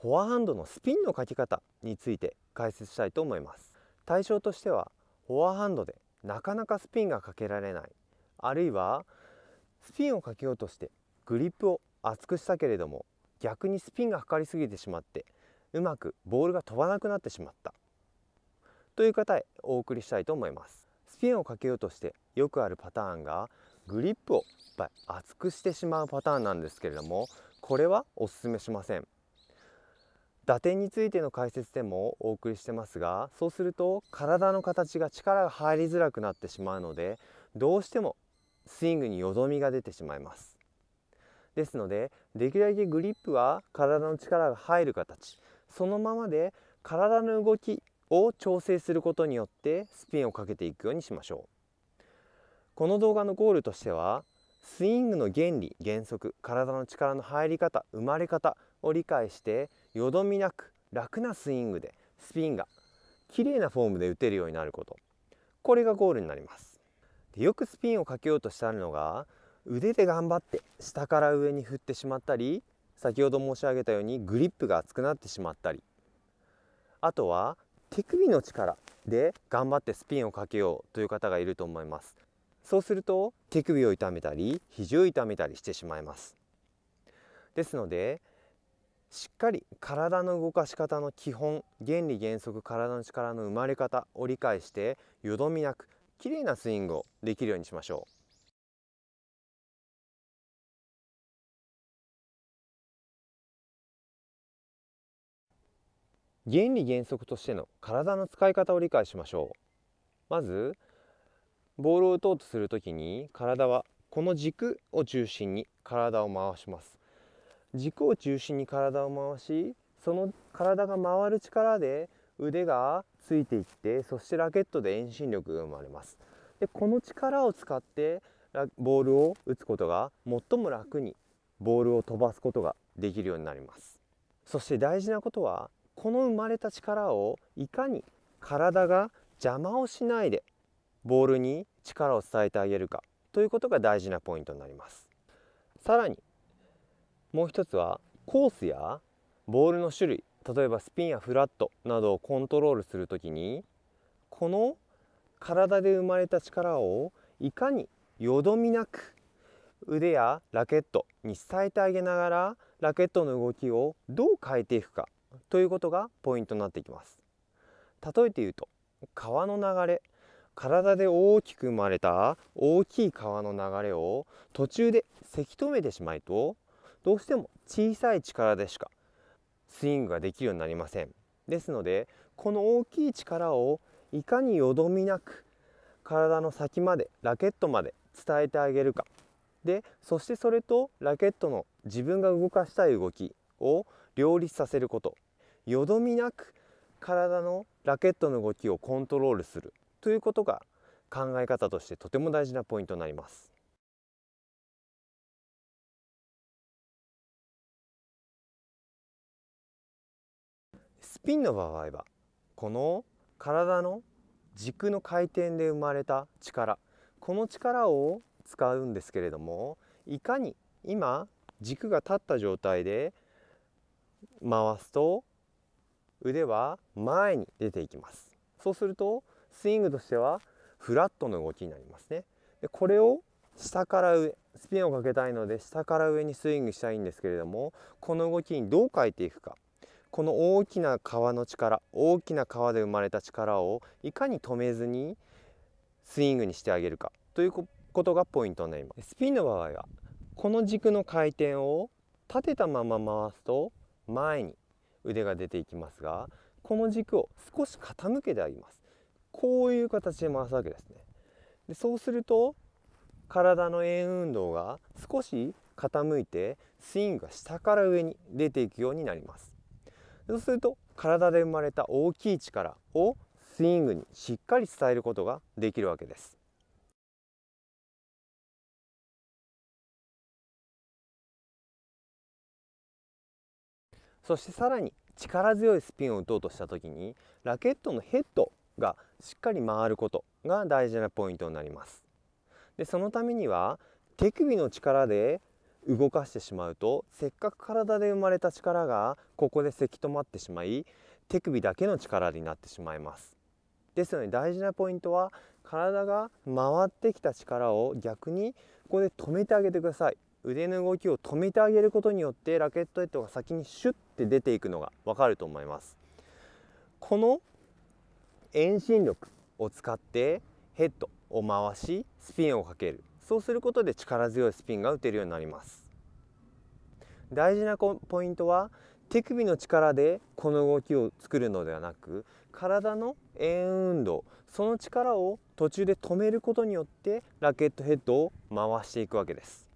フォアハンドのスピンのかけ方について解説したいと思います対象としてはフォアハンドでなかなかスピンがかけられないあるいはスピンをかけようとしてグリップを厚くしたけれども逆にスピンがかかりすぎてしまってうまくボールが飛ばなくなってしまったという方へお送りしたいと思いますスピンをかけようとしてよくあるパターンがグリップをいっぱい厚くしてしまうパターンなんですけれどもこれはおすすめしません打点についての解説でもお送りしてますがそうすると体の形が力が入りづらくなってしまうのでどうしてもスイングによどみが出てしまいますですのでできるだけグリップは体の力が入る形そのままで体の動きを調整することによってスピンをかけていくようにしましょうこの動画のゴールとしてはスイングの原理原則体の力の入り方生まれ方を理解してよどみなく楽なスイングでスピンが綺麗なフォームで打てるようになることこれがゴールになりますでよくスピンをかけようとしてあるのが腕で頑張って下から上に振ってしまったり先ほど申し上げたようにグリップが厚くなってしまったりあとは手首の力で頑張ってスピンをかけようという方がいると思いますそうすると手首を痛めたり肘を痛めたりしてしまいますですのでしっかり体の動かし方の基本原理原則体の力の生まれ方を理解してよどみなく綺麗なスイングをできるようにしましょう。原理原則としての体の使い方を理解しましょうまずボールを打とうとするときに体はこの軸を中心に体を回します軸を中心に体を回しその体が回る力で腕がついていってそしてラケットで遠心力が生まれますでこの力を使ってボールを打つことが最も楽にボールを飛ばすことができるようになりますそして大事なことはこの生まれた力をいかに体が邪魔をしないでボールに力を伝えてあげるかということが大事なポイントになりますさらにもう一つはコースやボールの種類例えばスピンやフラットなどをコントロールする時にこの体で生まれた力をいかによどみなく腕やラケットに伝えてあげながらラケットの動きをどう変えていくかということがポイントになってきます例えて言うと川の流れ体で大きく生まれた大きい川の流れを途中でせき止めてしまいとどうしても小さい力でしかスイングができるようになりませんですのでこの大きい力をいかによどみなく体の先までラケットまで伝えてあげるかでそしてそれとラケットの自分が動かしたい動きを両立させることよどみなく体のラケットの動きをコントロールするということが考え方としてとても大事なポイントになります。ピンの場合はこの体の軸の回転で生まれた力この力を使うんですけれどもいかに今軸が立った状態で回すと腕は前に出ていきますそうするとスイングとしてはフラットの動きになりますねでこれを下から上スピンをかけたいので下から上にスイングしたいんですけれどもこの動きにどう変えていくかこの大きな川の力大きな川で生まれた力をいかに止めずにスイングにしてあげるかということがポイントになりますスピンの場合はこの軸の回転を立てたまま回すと前に腕が出ていきますがこの軸を少し傾けてあげますこういう形で回すわけですねでそうすると体の円運動が少し傾いてスイングが下から上に出ていくようになりますそうすると体で生まれた大きい力をスイングにしっかり伝えることができるわけです。そしてさらに力強いスピンを打とうとした時にラケットのヘッドがしっかり回ることが大事なポイントになります。でそのためには手首の力で動かしてしまうとせっかく体で生まれた力がここでせき止まってしまい手首だけの力になってしまいますですので大事なポイントは体が回ってきた力を逆にここで止めてあげてください腕の動きを止めてあげることによってラケットヘッドが先にシュッて出ていくのが分かると思いますこの遠心力を使ってヘッドを回しスピンをかけるそうすることで力強いスピンが打てるようになります大事なポイントは手首の力でこの動きを作るのではなく体の円運動その力を途中で止めることによってラケットヘッドを回していくわけです